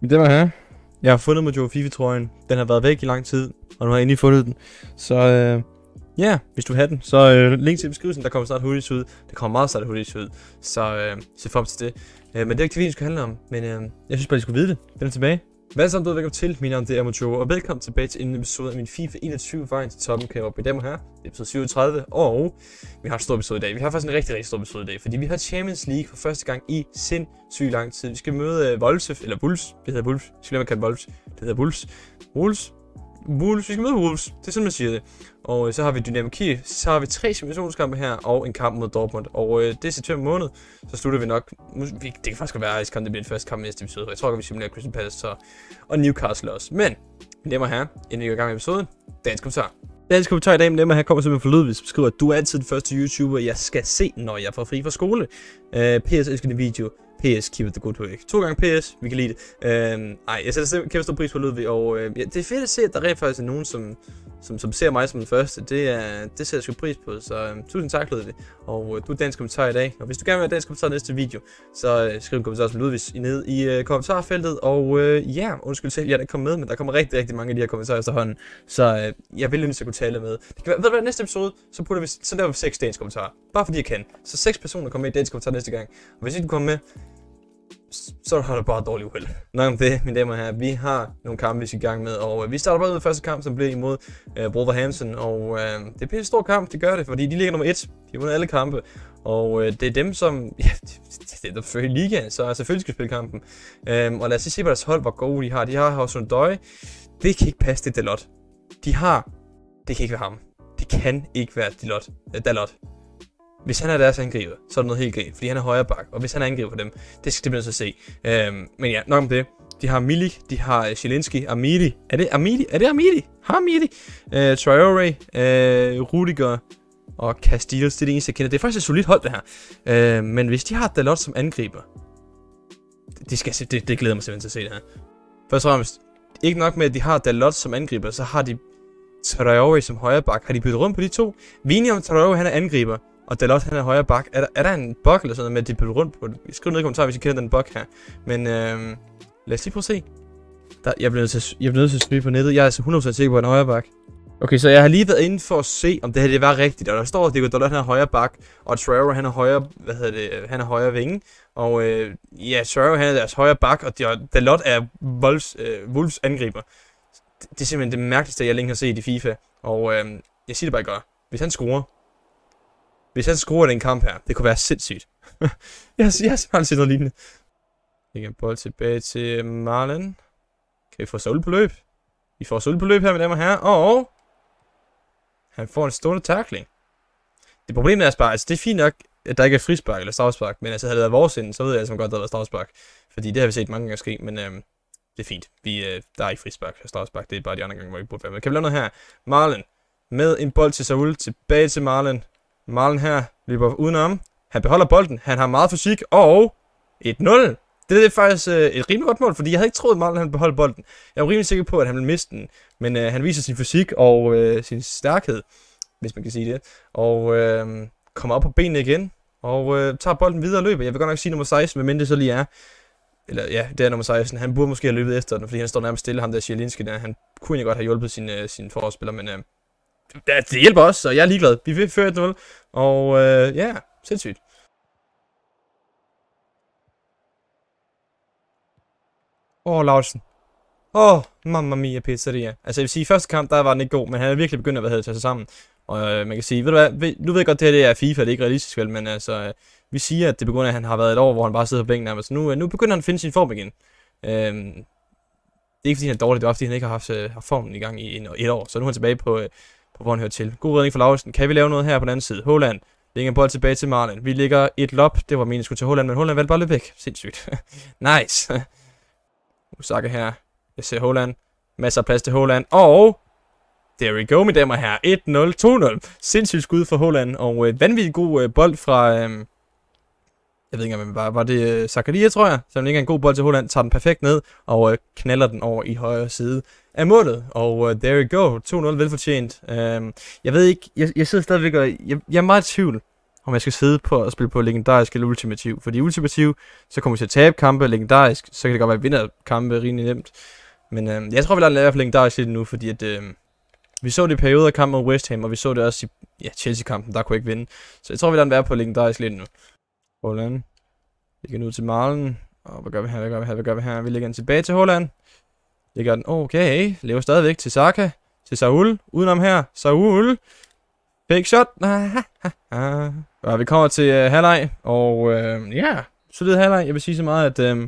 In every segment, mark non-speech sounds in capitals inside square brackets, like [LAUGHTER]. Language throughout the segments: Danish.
Det var her. Jeg har fundet Mojo Fifi trøjen. Den har været væk i lang tid, og nu har jeg endelig fundet den. Så øh, ja, yeah, hvis du vil have den, så øh, link til beskrivelsen, der kommer snart hoodies ud. Der kommer meget snart hoodies ud, så øh, se frem til det. Øh, men det er ikke det, vi skal handle om, men øh, jeg synes bare, I skulle vide det. Den er tilbage. Hvad så, velkommen til. Min navn er Mojo, og velkommen tilbage til en episode af min FIFA 21 vejen til toppen. Kan jeg oppe i dem her. Det er episode 37, og vi har en stor episode i dag. Vi har faktisk en rigtig, rigtig stor episode i dag, fordi vi har Champions League for første gang i sindssygt lang tid. Vi skal møde øh, Wolves, eller Wolves, det hedder Wolves. Jeg skal lade mig kalde Wolves, det hedder Wolves. Wolves Wolves. Vi skal møde Wolves. Det er sådan, man siger det. Og øh, så har vi Dynamo Kiev. Så har vi tre simulationskampe her, og en kamp mod Dortmund. Og øh, det er september måned, så slutter vi nok. Vi, det kan faktisk være, at det bliver den første kamp i næste episode. Jeg tror, at vi simulerer Crystal Palace så, og Newcastle også. Men, nemmer her, inden vi går i gang med episoden, dansk kommentar. Dansk kommentar i dag nemmer her kommer simpelthen fra Ludvig, som skriver, at du er altid den første YouTuber, jeg skal se, når jeg får fri fra skole. Øh, PS elsker din video. PS, keep it the good work. To gange PS, vi kan lide det. Øhm, ej, jeg sætter kæmpe stor pris på Ludvig, og øh, ja, det er fedt at se, at der rent faktisk er nogen, som, som, som ser mig som den første. Det, er, det sætter jeg sgu pris på, så øh, tusind tak, Ludvig. Og øh, du er dansk kommentar i dag, og hvis du gerne vil have dansk kommentar i næste video, så øh, skriv en kommentar som Ludvig ned i øh, kommentarfeltet. Og øh, ja, undskyld selv, jeg er kommet med, men der kommer rigtig, rigtig mange af de her kommentarer efterhånden, så øh, jeg vil ønske at kunne tale med. Det kan være, ved du hvad, næste episode, så, putter vi, så laver vi seks dansk kommentarer. Bare fordi jeg kan. Så seks personer kommer med i dagens kommentar næste gang. Og hvis ikke du kommer med, så har du bare dårlig uheld. Nok om det, mine damer og herrer. Vi har nogle kampe, vi skal i gang med, og øh, vi starter bare ud med første kamp, som bliver imod øh, Hansen. og øh, det bliver en stor kamp, det gør det, fordi de ligger nummer 1. De har alle kampe, og øh, det er dem, som... [LAUGHS] Ja, det er der fører ligaen, så altså, selvfølgelig skal spille kampen. Øh, og lad os lige se hvad deres hold, hvor gode de har. De har Hosun Døje. Det kan ikke passe, det Dalot. De har... Det kan ikke være ham. Det kan ikke være Dalot. Øh, Dalot hvis han er deres angriber, så er det noget helt galt, fordi han er højre bak, og hvis han er angriber for dem, det skal man så se. Øhm, men ja, nok om det. De har Milik, de har øh, Zielinski, Amidi. Er det Amidi? Er det Amidi? Har Amidi? Øh, Traore, øh, Rudiger og Castillo, det er det eneste, jeg kender. Det er faktisk et solidt hold, det her. Øh, men hvis de har Dalot som angriber, det, skal, det, det glæder mig simpelthen til at se det her. Først og fremmest, ikke nok med, at de har Dalot som angriber, så har de Traore som højre bak. Har de byttet rundt på de to? Vini om Traore, han er angriber og Dalot han er højre bak. Er der, er der en bok eller sådan noget med, at de bytter rundt på det? Skriv ned i kommentar, hvis I kender den bok her. Men øh, lad os lige prøve at se. Der, jeg bliver nødt til, jeg bliver nødt til at spille på nettet. Jeg er altså 100% sikker på, at han er højre bak. Okay, så jeg har lige været inde for at se, om det her det var rigtigt. Og der står, at Diego Dalot han er højre bak, og Trevor han er højre, hvad hedder det, han er højre vinge. Og øh, ja, Trevor han er deres højre bak, og Dalot er Wolves, øh, Wolves angriber. Det, det, er simpelthen det mærkeligste, jeg længe har set i FIFA. Og øh, jeg siger det bare, ikke godt. Hvis han scorer, hvis han skruer den kamp her, det kunne være sindssygt. jeg, [LAUGHS] yes, jeg har aldrig set noget lignende. Vi kan bold tilbage til Marlen. Kan vi få Sol på løb? Vi får Sol på løb her, med damer og herrer. Og han får en stående tackling. Det problem er bare, altså det er fint nok, at der ikke er frispark eller strafspark, men altså havde det været vores inden, så ved jeg altså godt, der var været strafspark. Fordi det har vi set mange gange ske, men øhm, det er fint. Vi, øh, der er ikke frispark og strafspark, det er bare de andre gange, hvor vi burde være med. Kan vi lave noget her? Marlen med en bold til Saul, tilbage til Marlen. Marlen her løber udenom. Han beholder bolden. Han har meget fysik. Og 1-0. Det er faktisk øh, et rimelig godt mål, fordi jeg havde ikke troet, at Marlen han beholdt bolden. Jeg var rimelig sikker på, at han ville miste den, men øh, han viser sin fysik og øh, sin stærkhed, hvis man kan sige det, og øh, kommer op på benene igen, og øh, tager bolden videre og løber. Jeg vil godt nok sige nummer 16, men det så lige er. Eller ja, det er nummer 16. Han burde måske have løbet efter den, fordi han står nærmest stille, ham der Sjælinske der. Han kunne ikke godt have hjulpet sin, øh, sin forspiller, men øh, det hjælper os, så jeg er ligeglad. Vi vil føre 0 og øh, ja, sindssygt. Åh, oh, Lauritsen. Åh, oh, mamma mia pizzeria. Altså jeg vil sige, i første kamp, der var den ikke god, men han er virkelig begyndt at hvad hedder, tage sig sammen. Og øh, man kan sige, ved du hvad, ved, nu ved jeg godt, det her det er FIFA, det er ikke realistisk vel, men altså, øh, vi siger, at det begynder, at han har været et år, hvor han bare sidder på bænken nærmest. Nu, øh, nu begynder han at finde sin form igen. Øh, det er ikke fordi han er dårlig, det er fordi han ikke har haft, øh, haft formen i gang i en, et år, så nu er han tilbage på, øh, på, hvor han hører til. God redning for Lauritsen. Kan vi lave noget her på den anden side? Holland. Lægger en bold tilbage til Marlen. Vi ligger et lop. Det var meningen, skulle til Holland, men Holland valgte bare løb væk. Sindssygt. [LAUGHS] nice. Usaka her. Jeg ser Holland. Masser af plads til Holland. Og There we go, mine damer og herrer. 1-0, 2-0. Sindssygt skud for Holland, og øh, vanvittig god øh, bold fra, øh, jeg ved ikke engang, var, var det øh, Zakaria, tror jeg, som ligger en god bold til Holland, tager den perfekt ned og øh, knaller den over i højre side af målet. Og uh, there you go, 2-0 velfortjent. Uh, jeg ved ikke, jeg, jeg sidder stadigvæk og jeg, jeg er meget i tvivl om jeg skal sidde på og spille på legendarisk eller ultimativ. Fordi ultimativ, så kommer vi til at tabe kampe, legendarisk, så kan det godt være, at vi vinder kampe rimelig nemt. Men uh, jeg tror, vi lader den i hvert fald legendarisk lidt nu, fordi at, uh, vi så det i perioder af kampen mod West Ham, og vi så det også i ja, Chelsea-kampen, der kunne ikke vinde. Så jeg tror, vi lader den være på legendarisk lidt nu. Holland. Ligger den ud til Marlen. Og hvad gør vi her, hvad gør vi her, hvad gør vi her? Vi lægger den tilbage til Holland. Ligger den, okay, lever stadigvæk til Saka. Til Saul, udenom her. Saul. Big shot. og vi kommer til uh, halvleg, og øh, Så solid halvleg. Jeg vil sige så meget, at Uh,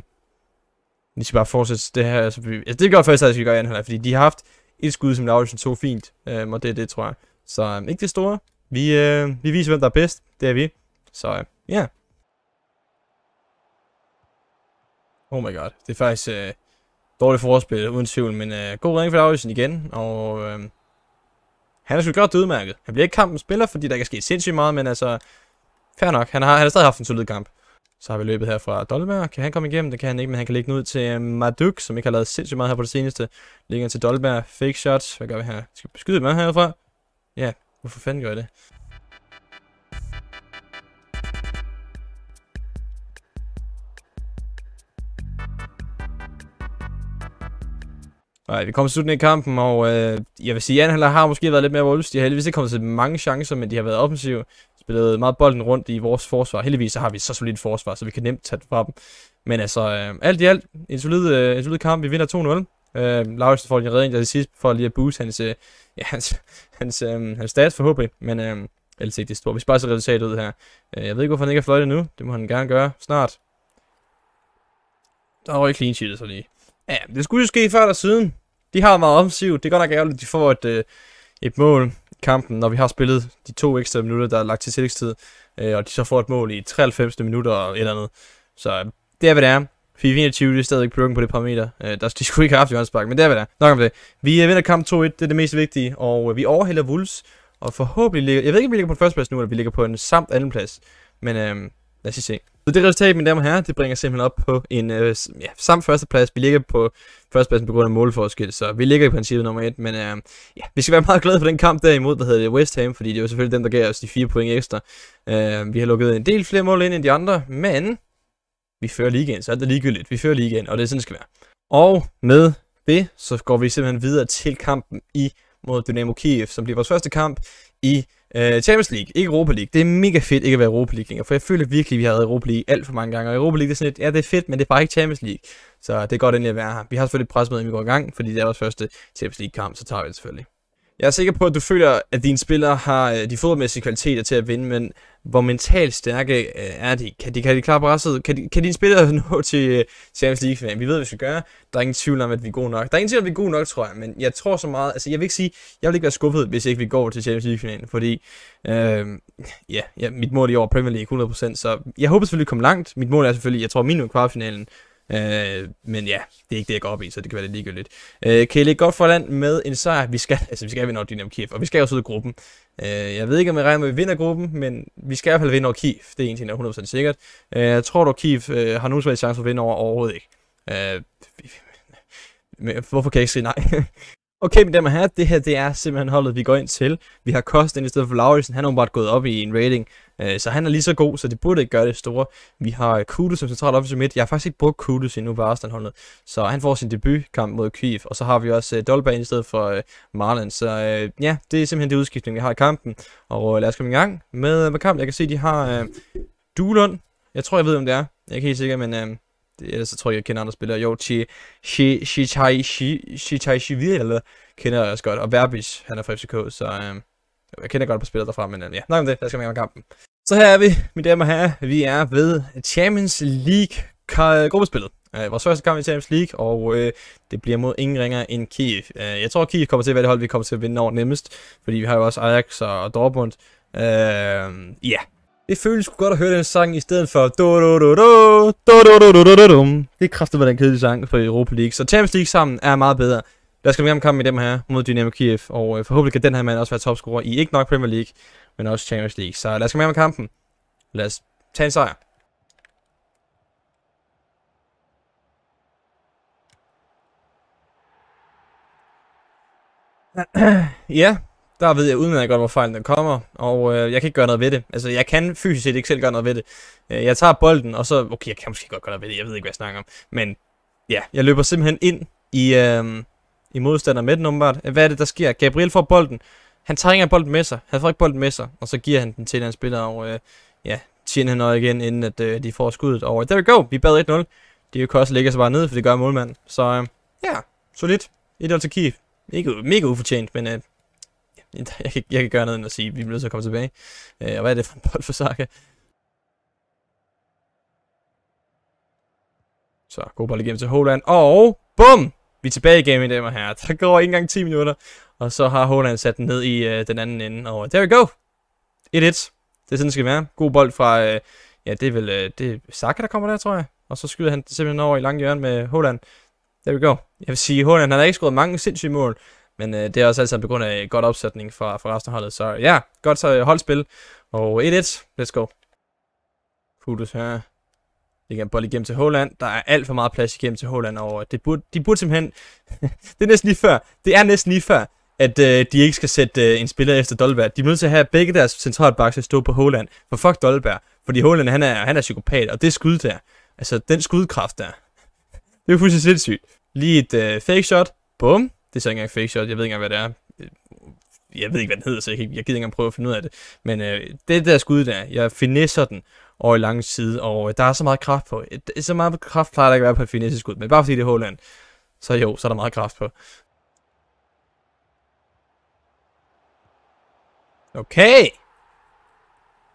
vi skal bare fortsætte det her. Altså, vi, altså det gør først, at vi skal gøre i anden halvleg, fordi de har haft et skud, som Lauritsen tog fint, øh, og det er det, tror jeg. Så øh, ikke det store. Vi, øh, vi viser, hvem der er bedst. Det er vi. Så øh, ja. Yeah. Oh my god. Det er faktisk øh, dårligt forspil, uden tvivl. Men øh, god redning for Lauritsen igen. Og øh, han er sgu godt udmærket. Han bliver ikke kampens spiller, fordi der kan ske sindssygt meget. Men altså, fair nok. Han har, han har stadig haft en solid kamp. Så har vi løbet her fra Dolberg. Kan han komme igennem? Det kan han ikke, men han kan ligge ud til øh, Maduk, som ikke har lavet sindssygt meget her på det seneste. Ligger til Dolberg. Fake shot. Hvad gør vi her? Skal vi beskyde med herfra? Ja, hvorfor fanden gør jeg det? Nej, vi kommer til slutningen af kampen, og øh, jeg vil sige, at har måske været lidt mere Wolves. De har heldigvis ikke kommet til mange chancer, men de har været offensive. Spillet meget bolden rundt i vores forsvar. Heldigvis så har vi så solidt forsvar, så vi kan nemt tage det fra dem. Men altså, øh, alt i alt, en solid, øh, en solid kamp. Vi vinder 2-0. Øh, Lars får en redning der til sidst, for lige at booste hans, øh, [LAUGHS] ja, hans, hans, øh, hans stats forhåbentlig. Men øh, ellers ikke det store. Vi sparer så resultatet ud her. Øh, jeg ved ikke, hvorfor han ikke er fløjtet nu. Det må han gerne gøre snart. Der jo ikke clean sheet, så lige. Ja, det skulle jo ske før eller siden de har meget offensivt. Det er godt nok ærgerligt, at de får et, øh, et mål i kampen, når vi har spillet de to ekstra minutter, der er lagt til tillægstid, øh, og de så får et mål i 93. minutter og et eller andet. Så øh, det er, hvad det er. 20, det er stadig ikke på det parameter. Øh, der, de skulle ikke have haft Johannesbak, men det er, hvad det er. Nok om det. Vi øh, vinder kamp 2-1, det er det mest vigtige, og øh, vi overhælder Wolves, og forhåbentlig ligger... Jeg ved ikke, om vi ligger på en førsteplads nu, eller vi ligger på en samt anden plads. Men øh, Lad os se. Så det resultat, mine damer og herrer, det bringer simpelthen op på en øh, ja, samt førsteplads. Vi ligger på førstepladsen på grund af målforskel, så vi ligger i princippet nummer et. Men øh, ja, vi skal være meget glade for den kamp derimod, der hedder det, West Ham, fordi det var selvfølgelig dem, der gav os de fire point ekstra. Øh, vi har lukket en del flere mål ind end de andre, men vi fører ligaen, så er det ligegyldigt. Vi fører ligaen, og det er sådan, det skal være. Og med det, så går vi simpelthen videre til kampen i mod Dynamo Kiev, som bliver vores første kamp i Øh, Champions League, ikke Europa League. Det er mega fedt ikke at være Europa League længere, for jeg føler virkelig, at vi har været Europa League alt for mange gange. Og Europa League det er sådan lidt, ja det er fedt, men det er bare ikke Champions League. Så det er godt endelig at være her. Vi har selvfølgelig et presmøde, inden vi går i gang, fordi det er vores første Champions League kamp, så tager vi det selvfølgelig. Jeg er sikker på, at du føler, at dine spillere har øh, de fodboldmæssige kvaliteter til at vinde, men hvor mentalt stærke øh, er de? Kan de, kan de klare presset? Kan, de, kan dine spillere [LAUGHS] nå til øh, Champions League-finalen? Vi ved, hvad vi skal gøre. Der er ingen tvivl om, at vi er gode nok. Der er ingen tvivl om, at vi er gode nok, tror jeg, men jeg tror så meget... Altså, jeg vil ikke sige... Jeg vil ikke være skuffet, hvis ikke vi går til Champions League-finalen, fordi... Øh, ja, ja, mit mål i år er Premier League 100%, så jeg håber selvfølgelig at komme langt. Mit mål er selvfølgelig, jeg tror minimum kvartfinalen. Øh, men ja, det er ikke det, jeg går op i, så det kan være lidt ligegyldigt. Øh, Kelly godt forland med en sejr. Vi skal, altså, vi skal vinde over Dynamo Kiev, og vi skal også ud af gruppen. Øh, jeg ved ikke, om jeg regner med, at vi vinder gruppen, men vi skal i hvert fald vinde over Kiev. Det er en ting, der er 100% sikkert. Øh, jeg tror du, Kiev øh, har nogen som chance for at vinde over overhovedet ikke. Øh, hvorfor kan jeg ikke sige nej? [LAUGHS] Okay, mine damer og herrer, det her det er simpelthen holdet, vi går ind til. Vi har Kosten i stedet for Lauritsen. Han er åbenbart gået op i en rating, øh, så han er lige så god, så det burde ikke gøre det store. Vi har Kudus som central offensiv midt. Jeg har faktisk ikke brugt Kudus endnu på Arsenal-holdet, så han får sin debutkamp mod Kyiv. Og så har vi også øh, Dolberg i stedet for øh, Så øh, ja, det er simpelthen det udskiftning, vi har i kampen. Og lad os komme i gang med, med kampen. Jeg kan se, de har øh, Dulund. Jeg tror, jeg ved, om det er. Jeg er ikke helt sikker, men... Øh, det, ellers så tror jeg, jeg kender andre spillere. Jo, Chi, Chi, Chi, Chai, Chi, Chi, Chi, kender jeg også godt. Og Verbic, han er fra FCK, så øh, jeg kender godt på spillere derfra, men øh, ja, nok om det. Lad os komme i gang med kampen. Så her er vi, mine damer og herrer. Vi er ved Champions League gruppespillet. Øh, vores første kamp i Champions League, og øh, det bliver mod ingen ringer end Kiev. Øh, jeg tror, Kiev kommer til at være det hold, vi kommer til at vinde over nemmest, fordi vi har jo også Ajax og Dortmund. Øh, ja, yeah. Det føles sgu godt at høre den sang i stedet for... Det er kraftigt, den kedelige sang for Europa League. Så Champions League sammen er meget bedre. Lad os komme igennem kampen i dem her mod Dynamo Kiev. Og øh, forhåbentlig kan den her mand også være topscorer i ikke nok Premier League, men også Champions League. Så lad os komme igennem kampen. Lad os tage en sejr. [CLEARS THROAT] ja, der ved jeg udmærket godt, hvor fejlen kommer, og øh, jeg kan ikke gøre noget ved det. Altså, jeg kan fysisk set ikke selv gøre noget ved det. Øh, jeg tager bolden, og så... Okay, jeg kan måske godt gøre noget ved det, jeg ved ikke, hvad jeg snakker om. Men ja, jeg løber simpelthen ind i, øh, i modstander med den umiddelbart. Øh, hvad er det, der sker? Gabriel får bolden. Han tager ikke bolden med sig. Han får ikke bolden med sig, og så giver han den til en spiller, og øh, ja, tjener han igen, inden at øh, de får skuddet. Og there we go, vi bad 1-0. Det kan også lægge sig bare ned, for det gør målmanden. Så øh, ja, solidt. 1-0 til Kiev. Ikke mega ufortjent, men øh, [LAUGHS] jeg, kan, jeg kan gøre noget end at sige, at vi bliver nødt til at komme tilbage. Øh, og hvad er det for en bold for Saka? Så god bold igennem til Holland. Og bum! Vi er tilbage igen, mine damer her. [LAUGHS] Der går ikke engang 10 minutter. Og så har Holland sat den ned i øh, den anden ende. Og there we go! 1-1. Det er sådan, det skal være. God bold fra... Øh, ja, det er vel... Øh, det er Saka, der kommer der, tror jeg. Og så skyder han simpelthen over i lang hjørne med Holland. There we go. Jeg vil sige, Holland han har ikke skåret mange sindssyge mål. Men øh, det er også altid på grund af godt opsætning fra, fra resten af holdet. Så ja, godt så øh, holdspil. Og 1-1. Let's go. Kudos her. Det kan bolle igennem til Holland. Der er alt for meget plads igennem til Holland. Og det burde, de burde simpelthen... [LAUGHS] det er næsten lige før. Det er næsten lige før at øh, de ikke skal sætte øh, en spiller efter Dolberg. De er nødt til at have begge deres centrale bakse at stå på Holland. For fuck Dolberg. Fordi Holland, han er, han er psykopat. Og det skud der. Altså, den skudkraft der. [LAUGHS] det er jo fuldstændig sindssygt. Lige et øh, fake shot. Bum. Det er så ikke engang fake shot, jeg ved ikke engang, hvad det er. Jeg ved ikke, hvad den hedder, så jeg, jeg gider ikke engang prøve at finde ud af det. Men øh, det der skud der, jeg finesser den over i lang side, og øh, der er så meget kraft på. Så meget kraft plejer der ikke at være på et finesse skud, men bare fordi det er Holland, så jo, så er der meget kraft på. Okay.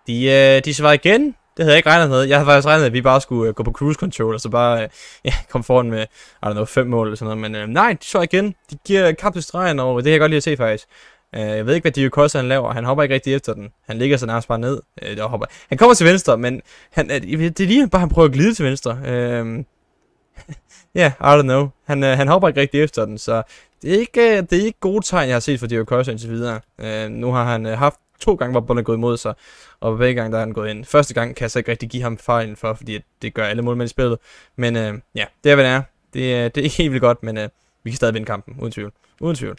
De, øh, de svarer igen. Det havde jeg ikke regnet med. Jeg havde faktisk regnet med, at vi bare skulle øh, gå på cruise control, og så bare øh, [LAUGHS] ja, komme foran med, I don't know, fem mål eller sådan noget. Men øh, nej, de så igen. De giver kamp til stregen, og det kan jeg godt lide at se faktisk. Øh, jeg ved ikke, hvad jo Costa han laver. Han hopper ikke rigtig efter den. Han ligger så nærmest bare ned øh, og hopper. Han kommer til venstre, men han, øh, det er lige bare, han prøver at glide til venstre. Øh, [LAUGHS] Ja, yeah, I don't know. Han, øh, han hopper ikke rigtig efter den, så det er ikke, øh, det er ikke gode tegn, jeg har set for Diego Costa indtil videre. Øh, nu har han øh, haft to gange var bolden gået imod sig, og hver gang der er han gået ind. Første gang kan jeg så ikke rigtig give ham fejlen for, fordi det gør alle målmænd i spillet. Men øh, ja, det er, hvad det er. Det, øh, det er ikke helt vildt godt, men øh, vi kan stadig vinde kampen, uden tvivl. Uden tvivl.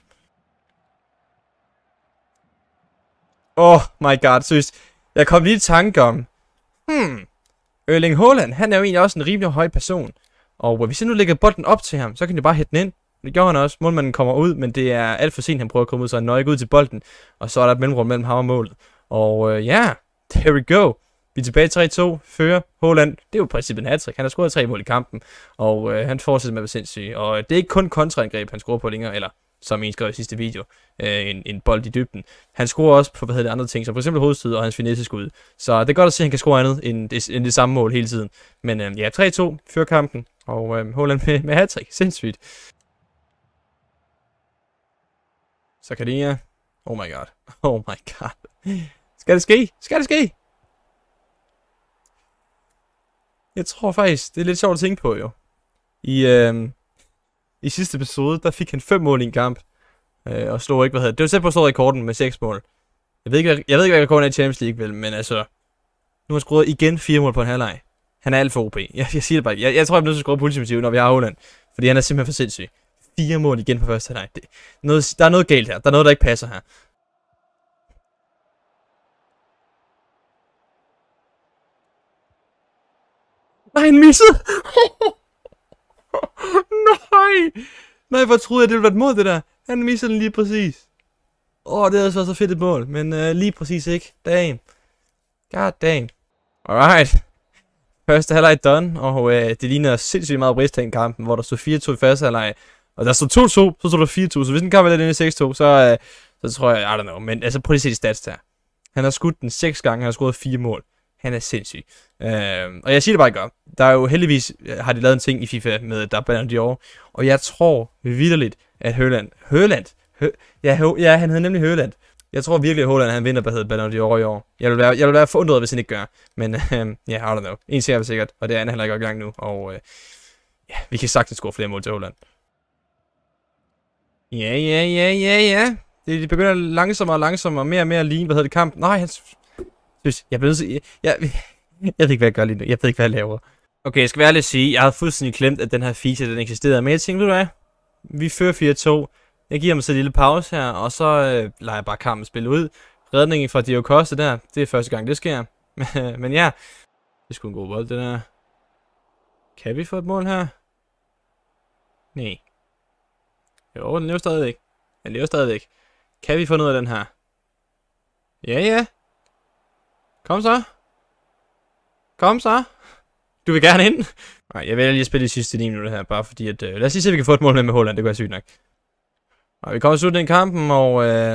Oh my god, seriøst. Jeg kom lige i tanke om, hmm, Erling Haaland, han er jo egentlig også en rimelig høj person. Og hvis jeg nu lægger bolden op til ham, så kan jeg bare hætte den ind. Det gjorde han også. Målmanden kommer ud, men det er alt for sent, han prøver at komme ud, så han når ikke ud til bolden. Og så er der et mellemrum mellem ham og målet. Og øh, ja, ja, [LAUGHS] yeah, there we go. Vi er tilbage 3-2, fører Holland. Det er jo i princippet en hat Han har scoret tre mål i kampen, og uh, han fortsætter med at være sindssyg. Og øh, det er ikke kun kontraangreb, han scorer på længere, eller som en skrev i sidste video, øh, en, en bold i dybden. Han scorer også på, hvad hedder det, andre ting, som for eksempel hovedstød og hans finesseskud. Så det er godt at se, at han kan score andet end det, end det samme mål hele tiden. Men øh, ja, 3-2, fører kampen, og øh, Holland med, med hat -trick. Sindssygt. Zakaria. Oh my god. [LAUGHS] Oh my god. Skal det ske? Skal det ske? Jeg tror faktisk, det er lidt sjovt at tænke på jo. I, øh, i sidste episode, der fik han fem mål i en kamp. Øh, og slog ikke, hvad hedder det. Det var selv på at slå rekorden med seks mål. Jeg ved ikke, hvad, jeg ved ikke, hvad rekorden er i Champions League, vel, men altså... Nu har han skruet igen fire mål på en halvleg. Han er alt for OP. Jeg, jeg siger det bare. Jeg, jeg tror, jeg bliver nødt til at skrue på ultimativt, når vi har Holland. Fordi han er simpelthen for sindssyg fire mål igen på første halvleg. Noget, der er noget galt her. Der er noget, der ikke passer her. Nej, han missede! [LAUGHS] Nej! Nej, hvor troede jeg, det ville være et mål, det der. Han missede den lige præcis. Åh, oh, det havde så så fedt et mål, men uh, lige præcis ikke. Damn. God damn. Alright. Første halvleg done, og uh, det ligner sindssygt meget Bristol-kampen, hvor der stod 4-2 i første halvleg. Og der står 2-2, så står der 4-2. Så hvis den kamp er den 6-2, så, øh, så tror jeg, I don't know. Men altså, prøv lige at se de stats der. Han har skudt den 6 gange, han har scoret 4 mål. Han er sindssyg. Øh, og jeg siger det bare ikke Der er jo heldigvis, øh, har de lavet en ting i FIFA med, der er Ballon d'Or. Og jeg tror vidderligt, at Høland... Høland? Hø, ja, Hø, ja, han hed nemlig Høland. Jeg tror virkelig, at Holland han vinder hvad hedder Ballon d'Or i år. Jeg vil, være, jeg vil være forundret, hvis han ikke gør. Men øh, ja, yeah, I don't know. En ser jeg sikkert, og det er han heller ikke i gang nu. Og øh, ja, vi kan sagtens score flere mål til Holland. Ja, ja, ja, ja, ja. Det, de begynder langsommere og langsommere, mere og mere ligne, hvad hedder det, kamp. Nej, han... synes, jeg ved, jeg, jeg, jeg ved ikke, hvad jeg gør lige nu. Jeg ved ikke, hvad jeg laver. Okay, jeg skal være ærlig at sige, jeg havde fuldstændig glemt, at den her feature, den eksisterede. Men jeg tænkte, ved du hvad? Vi fører 4-2. Jeg giver mig så en lille pause her, og så øh, lader jeg bare kampen spille ud. Redningen fra Dio Costa der, det er første gang, det sker. [LAUGHS] Men ja, det skulle en god bold, det der. Kan vi få et mål her? Nej. Jo, den lever stadigvæk. Den lever stadigvæk. Kan vi få noget af den her? Ja, ja. Kom så. Kom så. Du vil gerne ind. Nej, jeg vælger lige at spille de sidste 9 minutter her, bare fordi at... Øh, lad os lige se, at vi kan få et mål med med Holland, det går være sygt nok. Og vi kommer til slutningen af kampen, og øh,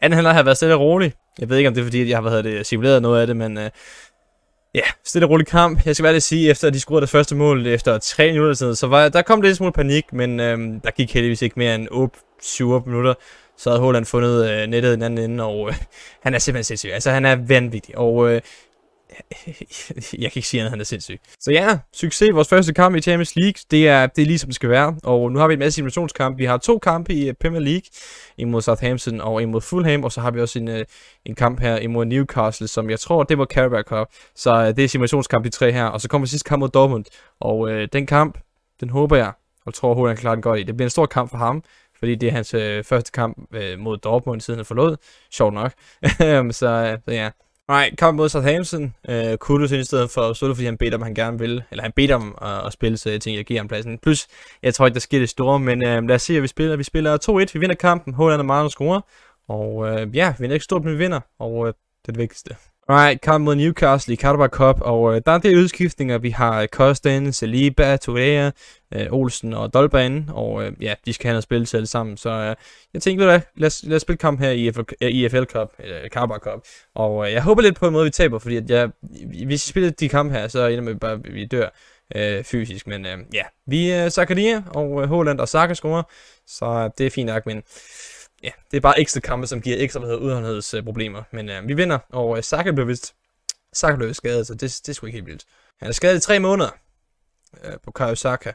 anden halvleg har været stille og rolig. Jeg ved ikke, om det er fordi, jeg har hvad hedder det, simuleret noget af det, men øh, ja, stille og rolig kamp. Jeg skal være det sige, efter at de scorede det første mål øh, efter 3 minutter siden, så var, der kom det lidt smule panik, men øhm, der gik heldigvis ikke mere end 8 7 minutter. Så havde Holland fundet øh, nettet i den anden ende, og øh, han er simpelthen sindssyg. Altså, han er vanvittig. Og øh, [LAUGHS] jeg kan ikke sige, at han er sindssyg. Så ja, succes. Vores første kamp i Champions League, det er, det er lige som det skal være. Og nu har vi en masse simulationskampe. Vi har to kampe i eh, Premier League imod Southampton og imod Fulham. Og så har vi også en, eh, en kamp her imod Newcastle, som jeg tror, det var Carabao Cup. Så eh, det er simulationskamp de tre her. Og så kommer sidste kamp mod Dortmund. Og øh, den kamp, den håber jeg, og tror han klarer den godt i. Det bliver en stor kamp for ham fordi det er hans øh, første kamp øh, mod Dortmund, siden han forlod. Sjovt nok. [LAUGHS] så, øh, så ja, Nej, kamp mod Southampton. Øh, Kudos ind i stedet for Solo, fordi han bedte om, han gerne vil. Eller han bedte om at, at spille, så jeg tænkte, jeg giver ham pladsen. Plus, jeg tror ikke, der sker det store, men øh, lad os se, at vi spiller. Vi spiller 2-1, vi vinder kampen. Holland og Marlon scorer. Og øh, ja, vi vinder ikke stort, men vi vinder. Og øh, det er det vigtigste. Alright, kamp mod Newcastle i Carabao Cup, og øh, der er en del udskiftninger. Vi har øh, Kosten, Saliba, Torea, øh, Olsen og Dolbanen, og øh, ja, de skal have noget spil til alle sammen. Så øh, jeg tænkte, ved du hvad, lad os, lad os spille kamp her i EFL, øh, Cup, Cup, øh, Carabao Cup, og øh, jeg håber lidt på en måde, vi taber, fordi at jeg, hvis vi spiller de kampe her, så ender vi bare, vi dør øh, fysisk, men øh, ja, vi er Zakaria, og øh, Holland og Saka scorer, så øh, det er fint nok, men ja, det er bare ekstra kampe, som giver ekstra udholdenhedsproblemer. Men øh, vi vinder, og øh, Saka blev vist Saka blev skadet, så det, det er sgu ikke helt vildt. Han er skadet i tre måneder øh, på Kaio Saka.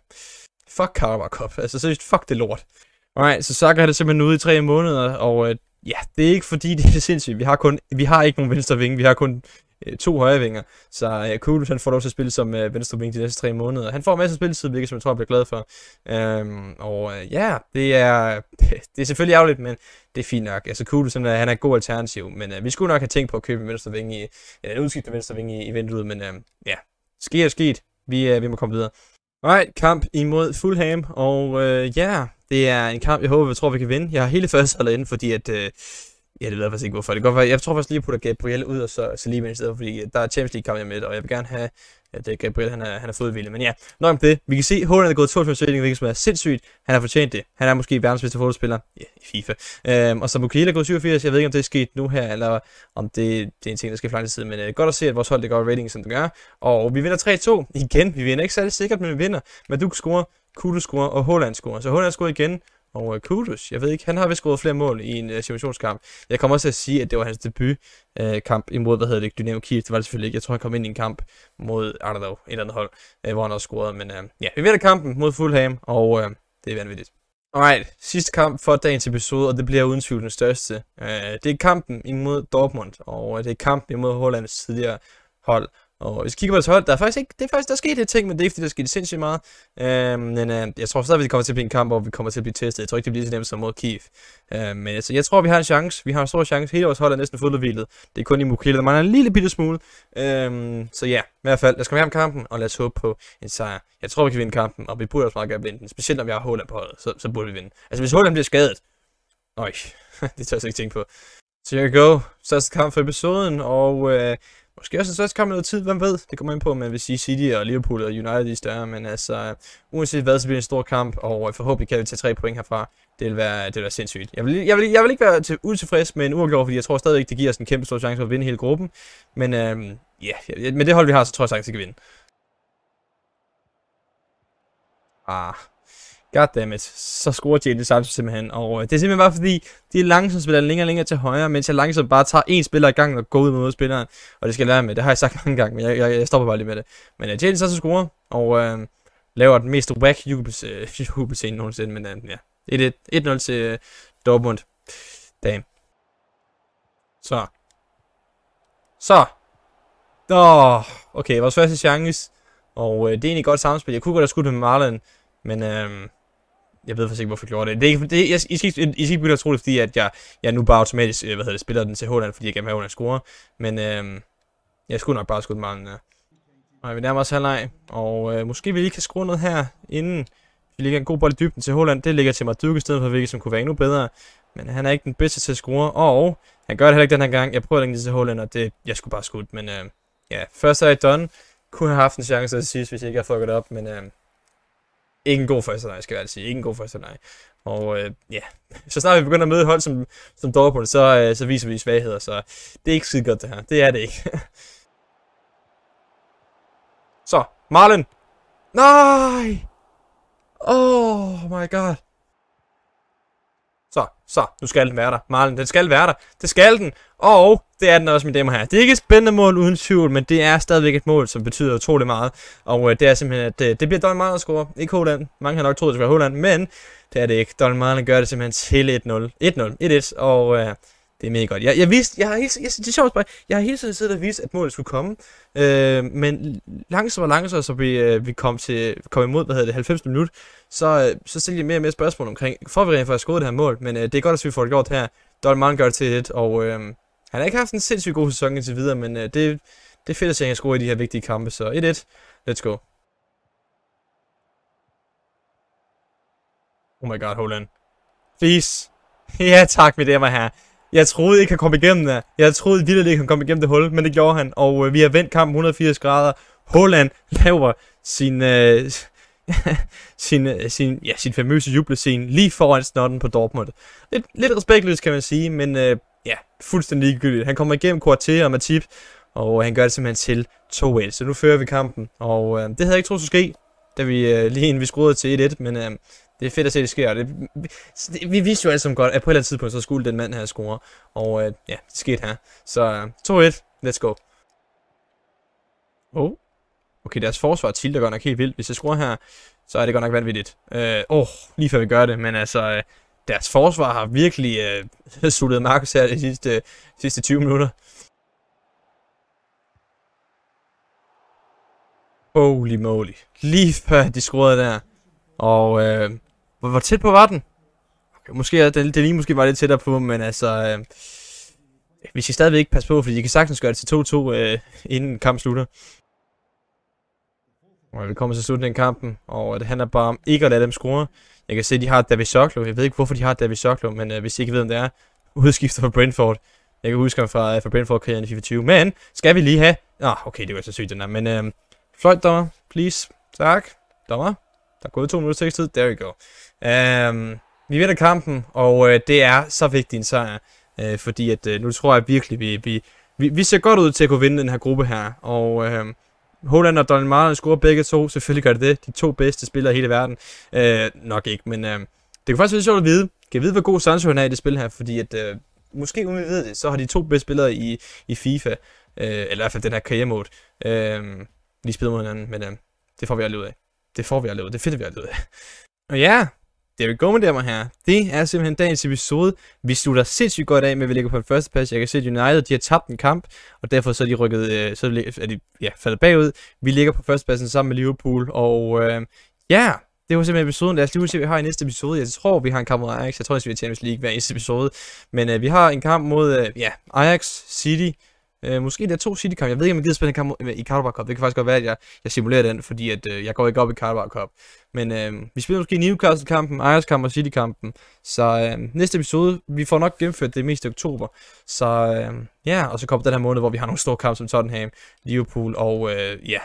Fuck Carabao Cup. Altså seriøst, fuck det lort. Alright, så Saka har det simpelthen ude i tre måneder, og øh, ja, det er ikke fordi, [LAUGHS] det er sindssygt. Vi har, kun, vi har ikke nogen venstre vinge, vi har kun øh, to højrevinger. Så øh, Kulus, han får lov til at spille som øh, ving de næste tre måneder. Han får masser af spilletid, hvilket som jeg tror, han bliver glad for. Øhm, og øh, ja, det er, [LAUGHS] det er selvfølgelig ærgerligt, men det er fint nok. Altså Kulus, han er, han er et god alternativ, men øh, vi skulle nok have tænkt på at købe en venstreving i, eller en venstre venstreving i, i vinduet, men øh, ja, sker er sket. Vi, øh, vi må komme videre. Alright, kamp imod Fulham, og øh, ja, yeah, det er en kamp, jeg håber, jeg tror, vi kan vinde. Jeg har hele første holdet fordi at... Øh, Ja, det ved jeg faktisk ikke, hvorfor. Det går, jeg tror faktisk lige, at putte putter Gabriel ud, og så Saliba i stedet, fordi øh, der er Champions League kommet jeg med, og jeg vil gerne have, at øh, Gabriel han er, han er fodvillig. Men ja, nok om det. Vi kan se, at Holland er gået 22 stilling, hvilket som er sindssygt. Han har fortjent det. Han er måske verdens bedste fodboldspiller ja, i FIFA. Øhm, og så Mukiel er gået 87. Jeg ved ikke, om det er sket nu her, eller om det, det er en ting, der skal for lang tid. Men øh, godt at se, at vores hold det går rating, som det gør. Og vi vinder 3-2 igen. Vi vinder ikke særlig sikkert, men vi vinder. Men du scorer, Kulu scorer og Holland scorer. Så Holland scorer igen og uh, Kudus, jeg ved ikke, han har vist scoret flere mål i en uh, øh, situationskamp. Jeg kommer også til at sige, at det var hans debutkamp uh, øh, kamp imod, hvad hedder det, Dynamo Kiev. Det var det selvfølgelig ikke. Jeg tror, han kom ind i en kamp mod, I don't know, et eller andet hold, uh, hvor han også scorede. Men uh, ja, vi vinder kampen mod Fulham, og uh, det er vanvittigt. Alright, sidste kamp for dagens episode, og det bliver uden tvivl den største. Uh, det er kampen imod Dortmund, og det er kampen imod Hollands tidligere hold. Og hvis vi kigger på deres hold, der er faktisk ikke, det er faktisk, der er sket lidt ting, men det er ikke fordi, der er sket sindssygt meget. Øhm, men øh, jeg tror at vi kommer til at blive en kamp, hvor vi kommer til at blive testet. Jeg tror ikke, det bliver så nemt som mod Kiev. Øhm, men altså, jeg tror, vi har en chance. Vi har en stor chance. Hele vores hold er næsten fodboldhvilet. Det er kun i Mukile, der mangler en lille bitte smule. Øhm, så ja, i hvert fald, lad os komme hjem kampen, og lad os håbe på en sejr. Jeg tror, vi kan vinde kampen, og vi burde også meget gerne vinde den. Specielt når vi har Holland på holdet, så, så burde vi vinde. Altså, hvis Holland bliver skadet, Øj, [LAUGHS] det tør jeg slet ikke tænke på. Så jeg go. Første kamp for episoden, og øh, Måske også en slags kamp noget tid, hvem ved? Det kommer ind på, men hvis City og Liverpool og United i større, men altså, uanset hvad, så bliver det en stor kamp, og forhåbentlig kan vi tage tre point herfra. Det vil være, det vil være sindssygt. Jeg vil, jeg, vil, jeg vil ikke være til, utilfreds med en uafgjort, fordi jeg tror stadigvæk, det giver os en kæmpe stor chance for at vinde hele gruppen. Men øhm, yeah, med det hold, vi har, så tror jeg sagtens, at vi kan vinde. Ah, goddammit, så scorer det Sancho simpelthen. Og øh, det er simpelthen bare fordi, de langsomt spiller længere og længere til højre, mens jeg langsomt bare tager en spiller i gang og går ud mod spilleren. Og det skal jeg lære med, det har jeg sagt [LAUGHS] mange gange, men jeg, jeg, jeg stopper bare lige med det. Men øh, Jadon så scorer, og øh, laver den mest whack øh, [LAUGHS] jubelscene øh, nogensinde, men øh, ja, 1-0 til øh, Dortmund. Damn. Så. Så. Nå, oh, okay, vores første chance. Og øh, det er egentlig et godt samspil. Jeg kunne godt have skudt med Marlon, men øh, jeg ved faktisk ikke, hvorfor jeg gjorde det. det, er det jeg, I, skal, ikke, I skal ikke begynde at tro det, fordi at jeg, jeg nu bare automatisk øh, hvad hedder det, spiller den til Holland, fordi jeg gerne vil have, at score. Men øh, jeg skulle nok bare skudt meget. Øh. Og vi nærmer os halvleg, og øh, måske vi lige kan score noget her, inden vi ligger en god bold i dybden til Holland. Det ligger til Marduk i stedet for hvilket som kunne være endnu bedre. Men han er ikke den bedste til at score, og han gør det heller ikke den her gang. Jeg prøver at længe til Holland, og det, jeg skulle bare skudt. Men øh, ja, først er jeg done. Kunne have haft en chance at sidst, hvis jeg ikke har fucket op, men øh, ikke en god første leg, skal jeg altså sige. Ikke en god første leg. Og øh, ja, så snart vi begynder at møde hold som, som Dortmund, så, øh, så viser vi svagheder. Så det er ikke skide godt det her. Det er det ikke. [LAUGHS] så, Marlen. Nej! Oh my god. Så, så, nu skal den være der. Marlen, den skal være der. Det skal den. Og det er den også, mine damer her. Det er ikke et spændende mål uden tvivl, men det er stadigvæk et mål, som betyder utrolig meget. Og øh, det er simpelthen, at øh, det bliver Marlen, at score. Ikke Holland. Mange har nok troet, det skulle være Holland, men det er det ikke. Donald Marlen gør det simpelthen til 1-0. 1-0. 1-1. Og øh, det er mega godt. Jeg, jeg, vidste, jeg, har hele, jeg, det er sjovt, jeg har hele tiden siddet og vist, at målet skulle komme. Øh, men langsomt og langsomt, så vi, øh, vi kom, til, kom imod, hvad hedder det, 90 minut, så, øh, så stillede jeg mere og mere spørgsmål omkring, får vi rent for at det her mål? Men øh, det er godt, at vi får det gjort her. Donald Marlen gør det til 1, og øh, han har ikke haft en sindssygt god sæson indtil videre, men øh, det, det er fedt at se, at han score i de her vigtige kampe. Så 1-1. Let's go. Oh my god, Holland. Please. [LAUGHS] ja tak, mine damer her. Jeg troede ikke, han kom igennem det. Jeg troede vildt ikke, han kom igennem det hul, men det gjorde han. Og øh, vi har vendt kampen 180 grader. Holland [LAUGHS] laver sin, øh, [LAUGHS] sin, øh, sin, ja, sin famøse jublescene lige foran snotten på Dortmund. Lidt, lidt respektløst, kan man sige, men øh, ja, fuldstændig ligegyldigt. Han kommer igennem Quartier og Matip, og han gør det simpelthen til 2-1. Så nu fører vi kampen, og øh, det havde jeg ikke troet skulle ske, da vi øh, lige inden vi skruede til 1-1, men øh, det er fedt at se, at det sker. Det, det, vi vidste jo alle sammen godt, at på et eller andet tidspunkt, så skulle den mand her score, og øh, ja, det skete her. Så øh, 2-1, let's go. Oh. Okay, deres forsvar der godt nok helt vildt. Hvis jeg skruer her, så er det godt nok vanvittigt. Øh, åh, uh, oh, lige før vi gør det, men altså, øh, deres forsvar har virkelig øh, [LAUGHS] suttet Markus her de sidste, sidste 20 minutter. Holy moly. Lige før de scorede der. Og øh, hvor, hvor tæt på var den? Okay, måske, det, det lige måske var lidt tættere på, men altså... Øh, vi skal stadigvæk ikke passe på, fordi de kan sagtens gøre det til 2-2, øh, inden kampen slutter. Og vi kommer til slutningen af kampen, og det handler bare om ikke at lade dem score. Jeg kan se, at de har David Soklo. Jeg ved ikke, hvorfor de har David Soklo, men øh, hvis I ikke ved, om det er, udskifter fra Brentford. Jeg kan huske ham fra, øh, fra Brentford-karrieren i FIFA 20. Men skal vi lige have... Ah, okay, det var så sygt, den der. Men øh, fløjt, dommer. Please. Tak. Dommer. Der er gået to minutter tid. There we go. Øh, vi vinder kampen, og øh, det er så vigtig en sejr. Øh, fordi at øh, nu tror jeg virkelig, vi, vi, vi, vi ser godt ud til at kunne vinde den her gruppe her. Og øh, Holland og Donald Mara scorer begge to. Selvfølgelig gør det det. De to bedste spillere i hele verden. Øh, nok ikke, men øh, det kunne faktisk være sjovt at vide. Kan vi vide, hvor god Sancho han er i det spil her? Fordi at, øh, måske uden vi ved det, så har de to bedste spillere i, i FIFA. Øh, eller i hvert fald den her karriere-mode. Øh, lige spiller mod hinanden, men øh, det får vi aldrig ud af. Det får vi aldrig ud af. Det er fedt, vi aldrig ud af. Og ja, det vi gå med, dem her. Det er simpelthen dagens episode. Vi slutter sindssygt godt af med, at vi ligger på den første plads. Jeg kan se, at United de har tabt en kamp, og derfor så er de rykket, øh, så er de ja, faldet bagud. Vi ligger på første pladsen sammen med Liverpool, og øh, ja, det var simpelthen episoden. Lad os lige se, vi har i næste episode. Jeg tror, vi har en kamp mod Ajax. Jeg tror, vi har Champions League hver eneste episode. Men øh, vi har en kamp mod øh, ja, Ajax, City, Øh, måske der to City kamp. Jeg ved ikke, om jeg gider spille kamp i Carabao Cup. Det kan faktisk godt være, at jeg, jeg simulerer den, fordi at, øh, jeg går ikke op i Carabao Cup. Men øh, vi spiller måske Newcastle-kampen, Ajax-kampen og City-kampen. Så øh, næste episode, vi får nok gennemført det mest i oktober. Så øh, ja, og så kommer den her måned, hvor vi har nogle store kampe som Tottenham, Liverpool og øh, ja,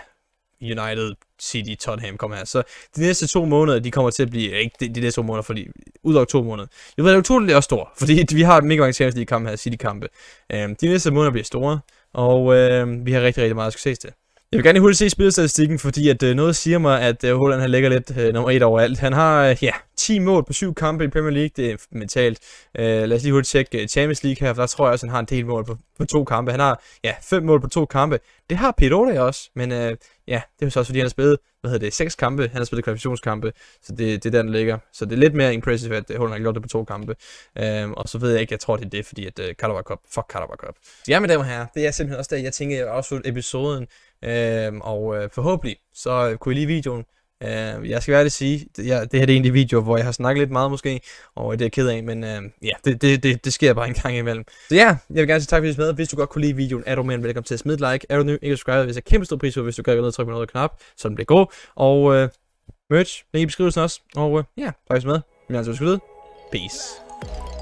United, City, Tottenham kommer her. Så de næste to måneder, de kommer til at blive, ikke de, de næste to måneder, fordi ud af to måned. Jeg ved, at det er også stor, [LAUGHS] fordi vi har mega mange Champions League-kampe her, City-kampe. Øhm, de næste måneder bliver store, og øhm, vi har rigtig, rigtig meget at skulle ses til. Jeg vil gerne hurtigt se spilstatistikken, fordi at øh, noget siger mig, at Holland øh, han ligger lidt øh, nummer 1 overalt. Han har øh, ja, 10 mål på 7 kampe i Premier League, det er mentalt. Øh, lad os lige hurtigt tjekke øh, Champions League her, for der tror jeg også, han har en del mål på, på to kampe. Han har ja, 5 mål på to kampe. Det har Pedroia også, men øh, ja, det er jo så også, fordi han har spillet, hvad hedder det, 6 kampe. Han har spillet kvalifikationskampe, så det, det er der, den ligger. Så det er lidt mere impressive, at Holland har gjort det på to kampe. Øh, og så ved jeg ikke, jeg tror, det er det, fordi at øh, Cup, fuck Carabao Cup. Ja, mine damer og herrer, det er simpelthen også der, jeg tænker, jeg episoden Øh, og øh, forhåbentlig, så kunne I lige videoen. Øh, jeg skal være det sige, det, jeg, det her er en af de videoer, hvor jeg har snakket lidt meget måske, og det er jeg ked af, men øh, ja, det, det, det, det sker bare en gang imellem. Så ja, jeg vil gerne sige tak for at med. Hvis du godt kunne lide videoen, er du mere end velkommen til at smide like. Er du ny, ikke subscribe, hvis jeg kæmpe stor pris på, hvis du gør ned og trykker på noget knap, så den bliver god. Og øh, merch, link i beskrivelsen også. Og øh, ja, tak for at med. Men altså, vi skal Peace.